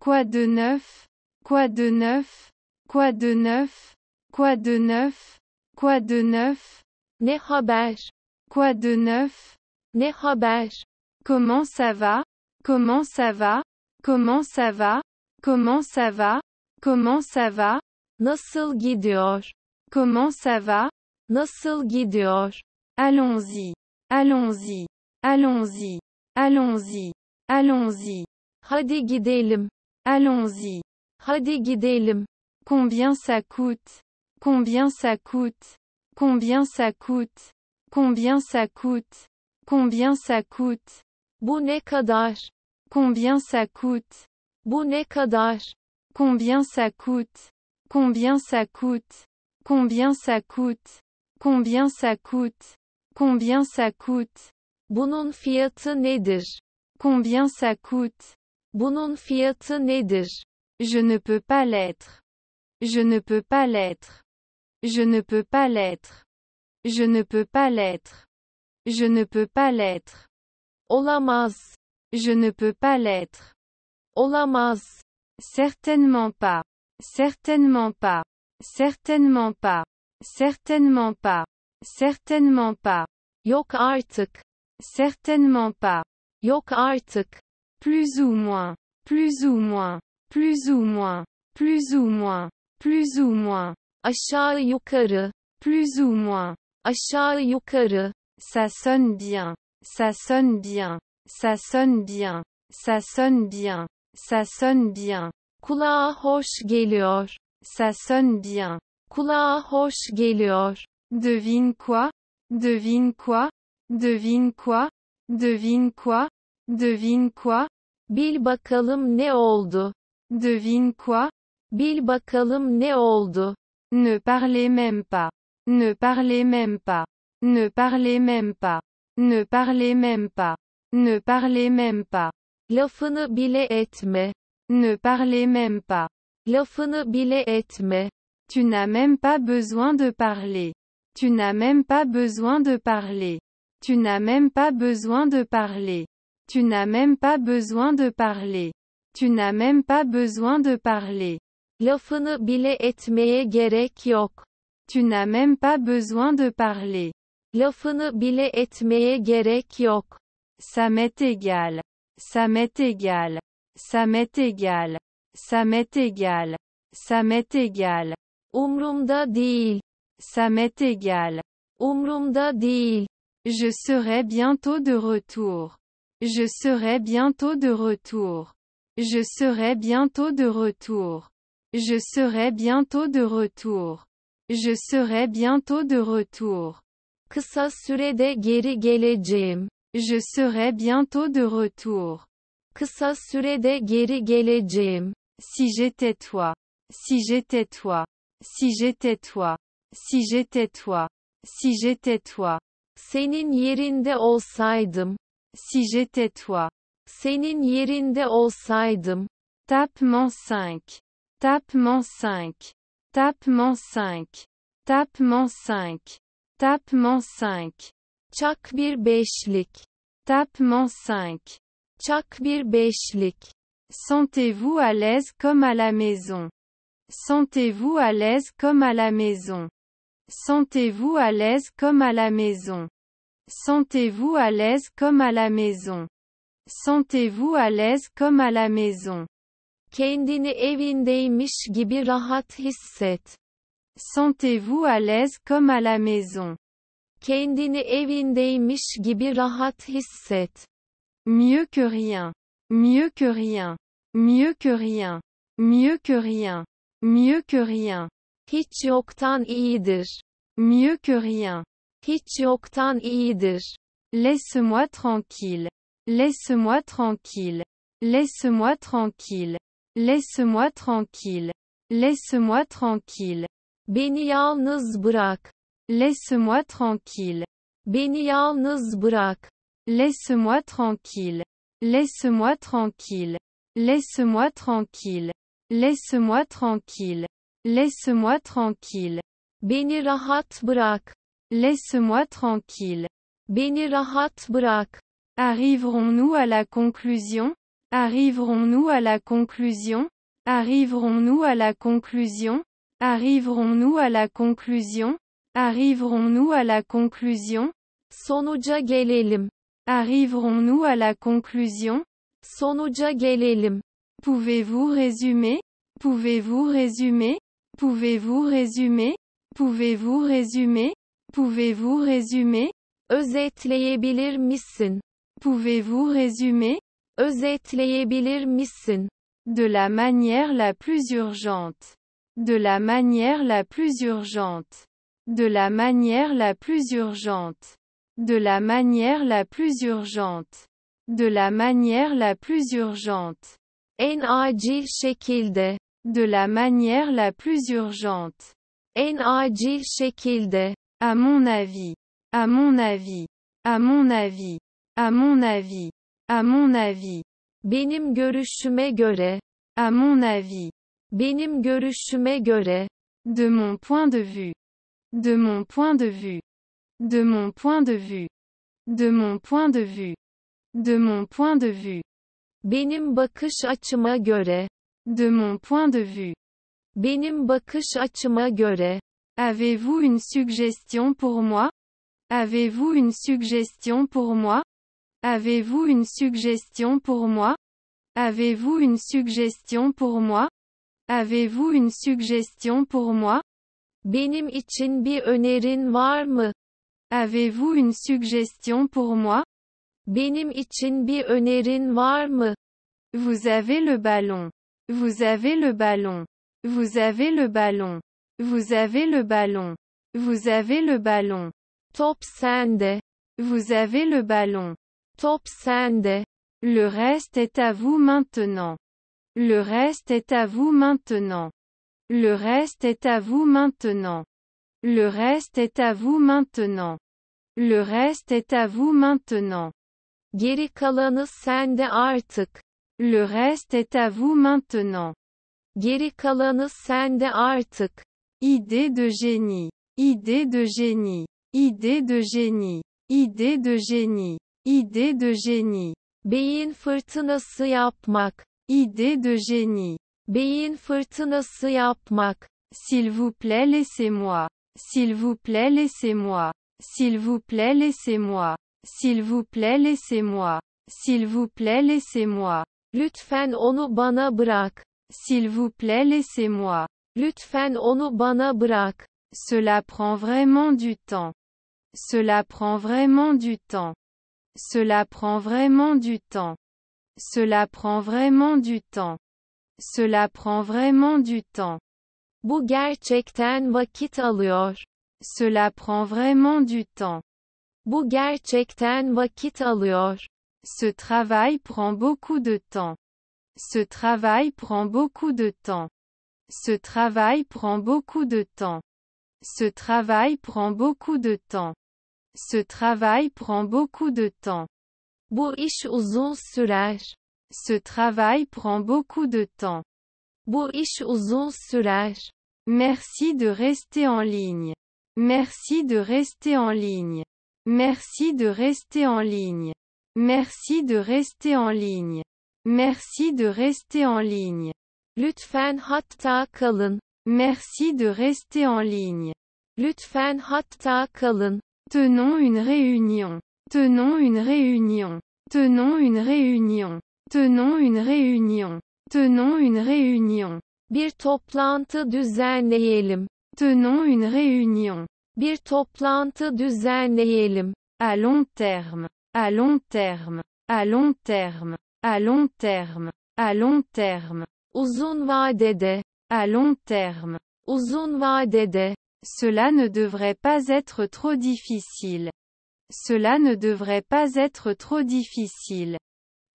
Quoi de neuf Quoi de neuf Quoi de neuf Quoi de neuf Quoi de neuf Ne Quoi de neuf Ne Comment ça va Comment ça va Comment ça va Comment ça va Comment ça va Nasıl gidiyor? Comment ça va? Nasıl gidiyor? Allons-y. Allons-y. Allons-y. Allons-y. Allons-y. Hadi gidelim. Allons-y. Combien ça coûte Combien ça coûte Combien ça coûte Combien ça coûte Combien ça coûte Bu Combien ça coûte Bu Combien ça coûte Combien ça coûte Combien ça coûte Combien ça coûte Combien ça coûte Bunun fiyatı nedir Combien ça coûte Bunun fiyatı nedir? Je ne peux pas l'être. Je ne peux pas l'être. Je ne peux pas l'être. Je ne peux pas l'être. Je ne peux pas l'être. Olamaz. Je ne peux pas l'être. Olamaz. Certainement pas. Certainement pas. Certainement pas. Certainement pas. Certainement pas. Yok artık. Certainement pas. Yok artık plus ou moins, plus ou moins, plus ou moins, plus ou moins, plus ou moins, aşağı yukarı, plus ou moins, aşağı yukarı, ça sonne bien, ça sonne bien, ça sonne bien, ça sonne bien, ça sonne bien, kulağa hoş geliyor, ça sonne bien, kulağa hoş geliyor, devine quoi, devine quoi, devine quoi, devine quoi, Devine quoi? Bil bakalım ne oldu? Devine quoi? Bil bakalım ne oldu? Ne parlez même pas. Ne parlez même pas. Ne parlez même pas. Ne parlez même pas. Ne parlez même pas. Lafını bile etme. Ne parlez même pas. Lafını bile etme. Tu n'as même pas besoin de parler. Tu n'as même pas besoin de parler. Tu n'as même pas besoin de parler. Tu n'as même pas besoin de parler. Tu n'as même pas besoin de parler. Lafını bile etmeye gerek Tu n'as même pas besoin de parler. Lafını bile etmeye gerek yok. Ça m'est égal. Ça m'est égal. Ça m'est égal. Ça m'est égal. Ça m'est égal. Umrumda değil. Ça m'est égal. Umrumda değil. Je serai bientôt de retour. Je serai bientôt de retour. Je serai bientôt de retour. Je serai bientôt de retour. Je serai bientôt de retour. Kısa sürede geri geleceğim. Je serai bientôt de retour. Kısa sürede geri geleceğim. Si j'étais toi. Si j'étais toi. Si j'étais toi. Si j'étais toi. Si j'étais toi. Senin yerinde olsaydım. Si j'étais toi. Senin yerinde olsaydım. Tapement 5. Tapement 5. Tapement 5. Tapement 5. Tapement 5. Çak bir beşlik. Tapement 5. Çak bir beşlik. Sentez-vous à l'aise comme à la maison. Sentez-vous à l'aise comme à la maison. Sentez-vous à l'aise comme à la maison. Sentez-vous à l'aise comme à la maison. Sentez-vous à l'aise comme à la maison. Kendini evindeymiş gibi rahat hisset. Sentez-vous à l'aise comme à la maison. Kendini evindeymiş gibi rahat hisset. Mieux que rien. Mieux que rien. Mieux que rien. Mieux que rien. Mieux que rien. Hiç yoktan iyidir. Mieux que rien. Hiç yoktan Laisse-moi tranquille. Laisse-moi tranquille. Laisse-moi tranquille. Laisse-moi tranquille. Laisse-moi tranquille. Beni yalnız bırak. Laisse-moi tranquille. Beni yalnız bırak. Laisse-moi tranquille. Laisse-moi tranquille. Laisse-moi tranquille. Laisse-moi tranquille. Laisse-moi tranquille. Beni rahat Laisse-moi tranquille. Beni rahat Arriverons-nous à la conclusion Arriverons-nous à la conclusion Arriverons-nous à la conclusion Arriverons-nous à la conclusion Arriverons-nous à la conclusion Sonuca gelelim. Arriverons-nous à la conclusion Sonuca gelelim. Pouvez-vous résumer Pouvez-vous résumer Pouvez-vous résumer Pouvez-vous résumer Pouvez-vous résumer? Özetleyebilir misin? Pouvez-vous résumer? Özetleyebilir misin? De la manière la plus urgente. De la manière la plus urgente. De la manière la plus urgente. De la manière la plus urgente. De la manière la plus urgente. En acil şekilde. De la manière la plus urgente. En acil şekilde. À mon avis. À mon avis. À mon avis. À mon avis. À mon avis. Benim görüşüme göre. À mon avis. Benim görüşüme göre. De mon point de vue. De mon point de vue. De mon point de vue. De mon point de vue. De mon point de vue. Benim bakış açıma göre. De mon point de vue. Benim bakış açıma göre. Avez-vous une suggestion pour moi Avez-vous une suggestion pour moi Avez-vous une suggestion pour moi Avez-vous une suggestion pour moi Avez-vous une suggestion pour moi Benim için bir önerin var mı? Avez-vous une suggestion pour moi Benim için bir önerin var mı? Vous avez le ballon. Vous avez le ballon. Vous avez le ballon. Vous avez le ballon. Vous avez le ballon. Top sande. Vous avez le ballon. Top Sande. Le reste est à vous maintenant. Le reste est à vous maintenant. Le reste est à vous maintenant. Le reste est à vous maintenant. Le reste est à vous maintenant. Geri kalanı sende Le reste est à vous maintenant. Geri kalanı sende Idée de génie. Idée de génie. Idée de génie. Idée de génie. Idée de génie. Beyin fırtınası yapmak. Idée de génie. Beyin fırtınası yapmak. S'il vous plaît, laissez-moi. S'il vous plaît, laissez-moi. S'il vous plaît, laissez-moi. S'il vous plaît, laissez-moi. S'il vous plaît, laissez-moi. Lütfen onu bana bırak. S'il vous plaît, laissez-moi. Lütfen onu bana Cela prend vraiment du temps. Cela prend vraiment du temps. Cela prend vraiment du temps. Cela prend vraiment du temps. Cela prend vraiment du temps. Bu gerçekten vakit alıyor. Cela prend vraiment du temps. Bu gerçekten vakit alıyor. Ce travail prend beaucoup de temps. Ce travail prend beaucoup de temps. Ce travail prend beaucoup de temps. Ce travail prend beaucoup de temps. Ce travail prend beaucoup de temps. Bu iş uzun Ce travail prend beaucoup de temps. Bu iş uzun sürer. Merci de rester en ligne. Merci de rester en ligne. Merci de rester en ligne. Merci de rester en ligne. Merci de rester en ligne. Lütfen hatta kalın. Merci de rester en ligne. Lütfen hatta kalın. Tenons une réunion. Tenons une réunion. Tenons une réunion. Tenons une réunion. Tenons une réunion. Bir toplantı düzenleyelim. Tenons une réunion. Bir toplantı düzenleyelim. À long terme. À long terme. À long terme. À long terme. À long terme. Uzun vadede, à long terme. Uzun vadede, cela ne devrait pas être trop difficile. Cela ne devrait pas être trop difficile.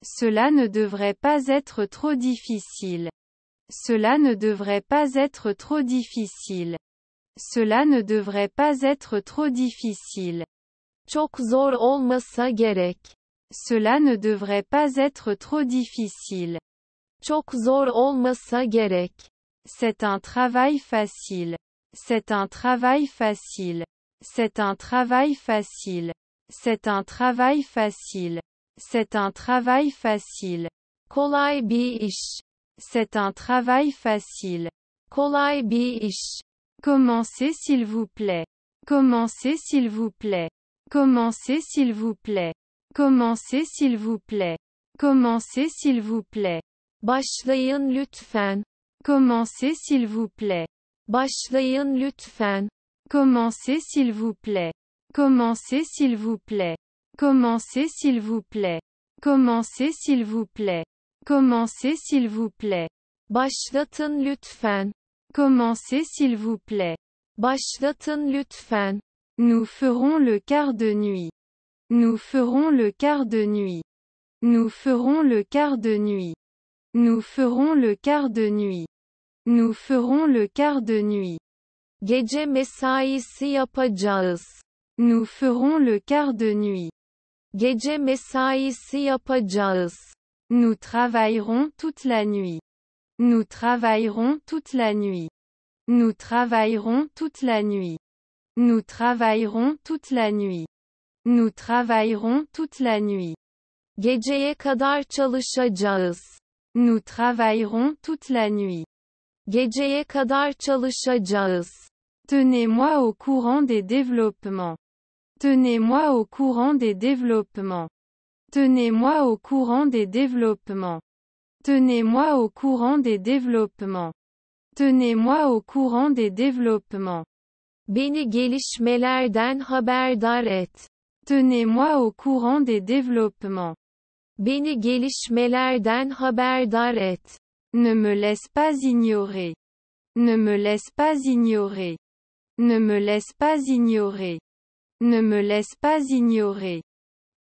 Cela ne devrait pas être trop difficile. Cela ne devrait pas être trop difficile. Cela ne devrait pas être trop difficile. Cela ne devrait pas être trop difficile. Çok zor olmasa gerek. C'est un travail facile. C'est un travail facile. C'est un travail facile. C'est un travail facile. C'est un travail facile. Kolay bir iş. C'est un travail facile. Kolay bir iş. Commencez s'il vous plaît. Commencez s'il vous plaît. Commencez s'il vous plaît. Commencez s'il vous plaît. Commencez s'il vous plaît. Başlayın lütfen. Commencez s'il vous plaît. Başlayın lütfen. Commencez s'il vous plaît. Commencez s'il vous plaît. Commencez s'il vous plaît. Commencez s'il vous plaît. Commencez s'il vous plaît. Başlatın Commencez s'il vous plaît. Başlatın lütfen. Nous ferons le quart de nuit. Nous ferons le quart de nuit. Nous ferons le quart de nuit. Nous ferons le quart de nuit. Nous ferons le quart de nuit. Gece yapacağız. Nous ferons le quart de nuit. Gece yapacağız. Nous travaillerons toute la nuit. Nous travaillerons toute la nuit. Nous travaillerons toute la nuit. Nous travaillerons toute la nuit. Nous travaillerons toute la nuit. Geceye kadar çalışacağız. Nous travaillerons toute la nuit. Geceye kadar çalışacağız. Tenez-moi au courant des développements. Tenez-moi au courant des développements. Tenez-moi au courant des développements. Tenez-moi au courant des développements. Tenez-moi au courant des développements. Beni gelişmelerden haberdar et. Tenez-moi au courant des développements. Beni gelişmelerden haberdar et. Ne me laisse pas ignorer. Ne me laisse pas ignorer. Ne me laisse pas ignorer. Ne me laisse pas ignorer.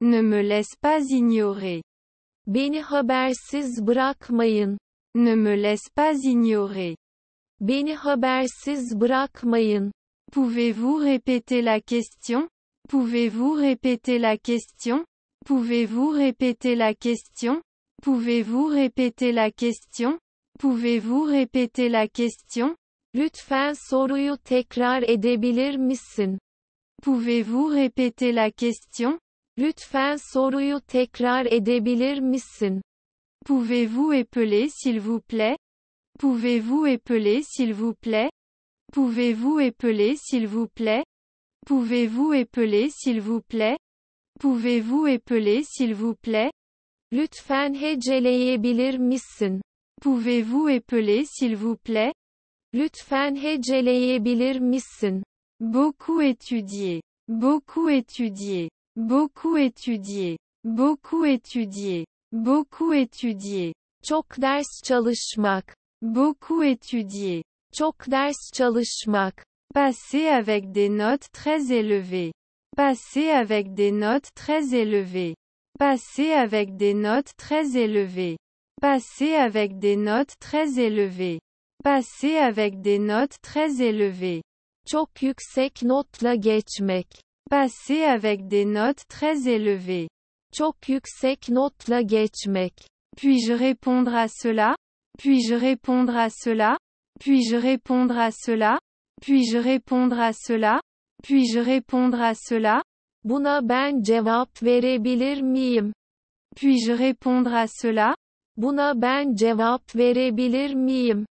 Ne me laisse pas ignorer. Beni habersiz bırakmayın. Ne me laisse pas ignorer. Beni habersiz bırakmayın. Pouvez-vous répéter la question? Pouvez-vous répéter la question? Pouvez-vous répéter la question Pouvez-vous répéter la question Pouvez-vous répéter la question Lütfen soruyu tekrar edebilir misin? Pouvez-vous répéter la question Lütfen soruyu tekrar edebilir misin? Pouvez-vous épeler s'il vous plaît Pouvez-vous épeler s'il vous plaît Pouvez-vous épeler s'il vous plaît Pouvez-vous épeler s'il vous plaît Pouvez-vous épeler s'il vous plaît? Lütfen heceleyebilir misin? Pouvez-vous épeler s'il vous plaît? Lütfen heceleyebilir misin? Beaucoup étudié. Beaucoup étudié. Beaucoup étudié. Beaucoup étudié. Beaucoup étudié. Çok ders Beaucoup étudié. Çok ders çalışmak. Passer avec des notes très élevées. Passer avec des notes très élevées. Passer avec des notes très élevées. Passer avec des notes très élevées. Passer avec des notes très élevées. Çok yüksek notla geçmek. Passer avec des notes très élevées. Çok Puis-je répondre à cela? Puis-je répondre à cela? Puis-je répondre à cela? Puis-je répondre à cela? Puis-je répondre à cela? Buna ben cevap verebilir miyim? Puis-je répondre à cela? Buna ben cevap verebilir miyim?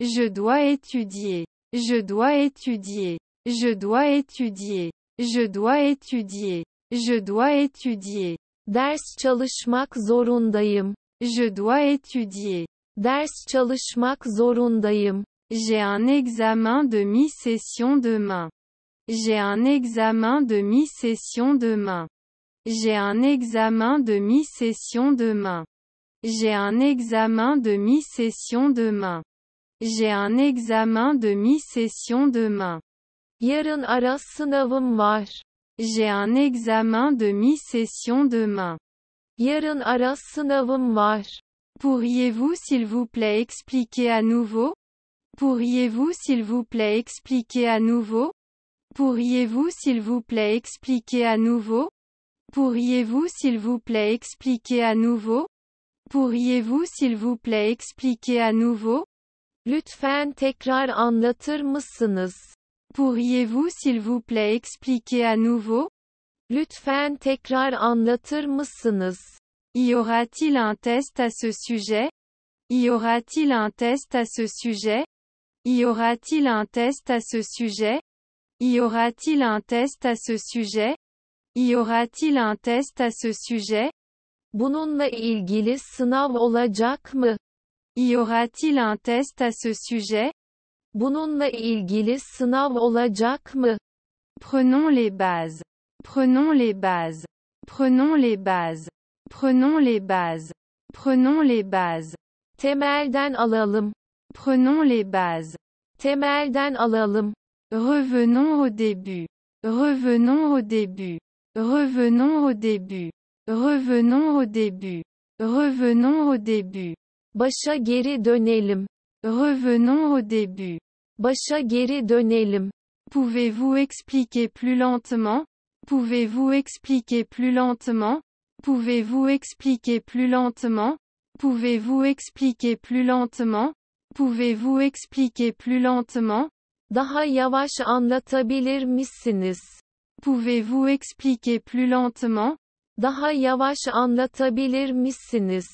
Je dois étudier. Je dois étudier. Je dois étudier. Je dois étudier. Je dois étudier. Ders çalışmak zorundayım. Je dois étudier. Ders çalışmak zorundayım. J'ai un examen de mi-session demain. J'ai un examen de mi-session demain. J'ai un examen de mi-session demain. J'ai un examen de mi-session demain. J'ai un examen de mi-session demain. Yarın ara sınavım var. J'ai un examen de mi-session demain. Yarın sınavım var. Pourriez-vous s'il vous plaît expliquer à nouveau Pourriez-vous s'il vous plaît expliquer à nouveau Pourriez-vous s'il vous plaît expliquer à nouveau Pourriez-vous s'il vous plaît expliquer à nouveau Pourriez-vous s'il vous plaît expliquer à nouveau Lütfen tekrar anlatır mısınız? Pourriez-vous s'il vous plaît expliquer à nouveau Lütfen tekrar anlatır mısınız? Y aura-t-il un test à ce sujet Y aura-t-il un test à ce sujet Y aura-t-il un test à ce sujet y aura-t-il un test à ce sujet? Y aura-t-il un test à ce sujet? Bununla ilgili sınav olacak mı? Y aura-t-il un test à ce sujet? Bununla ilgili sınav olacak mı? Prenons les bases. Prenons les bases. Prenons les bases. Prenons les bases. Prenons les bases. Temelden alalım. Prenons les bases. Temelden alalım. Revenons au début. Revenons au début. Revenons au début. Revenons au début. Revenons au début. Başa geri dönelim. Revenons au début. Başa geri dönelim. Pouvez-vous expliquer plus lentement? Pouvez-vous expliquer plus lentement? Pouvez-vous expliquer plus lentement? Pouvez-vous expliquer plus lentement? Pouvez-vous expliquer plus lentement? Daha yavaş anlatabilir misiniz? Pouvez-vous expliquer plus lentement? Daha yavaş anlatabilir misiniz?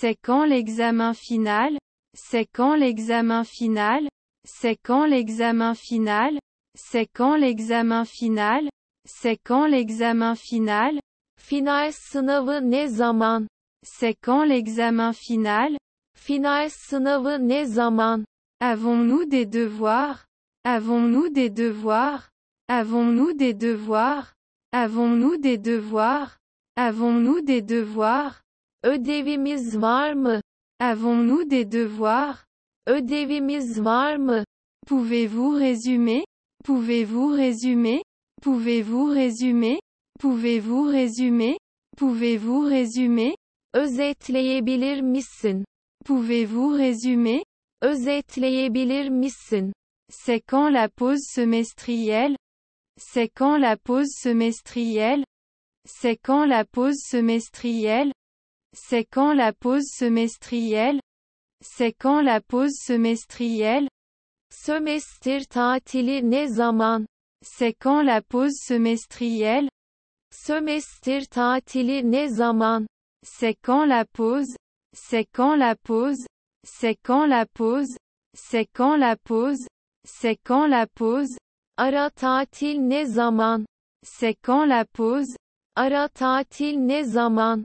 C'est quand l'examen final? C'est quand l'examen final? C'est quand l'examen final? C'est quand l'examen final? C'est quand l'examen final? Final sınavı ne zaman? C'est quand l'examen final? Final sınavı ne zaman? Avons-nous des devoirs? Avons-nous des devoirs Avons-nous des devoirs Avons-nous des devoirs Avons-nous des devoirs var mı? Avons-nous des devoirs Ödevimiz var mı? Pouvez-vous résumer Pouvez-vous résumer Pouvez-vous résumer Pouvez-vous résumer Pouvez-vous résumer Özetleyebilir misin? Pouvez-vous résumer Özetleyebilir misin? C'est quand la pause semestrielle C'est quand la pause semestrielle C'est quand la pause semestrielle C'est quand la pause semestrielle C'est quand la pause semestrielle Semestir tatili ne C'est quand la pause semestrielle Semestir tatili ne C'est quand la pause C'est quand la pause C'est quand la pause C'est quand la pause C'est quand la pause? Ara tatil ne zaman? C'est quand la pause? Ara tatil ne zaman?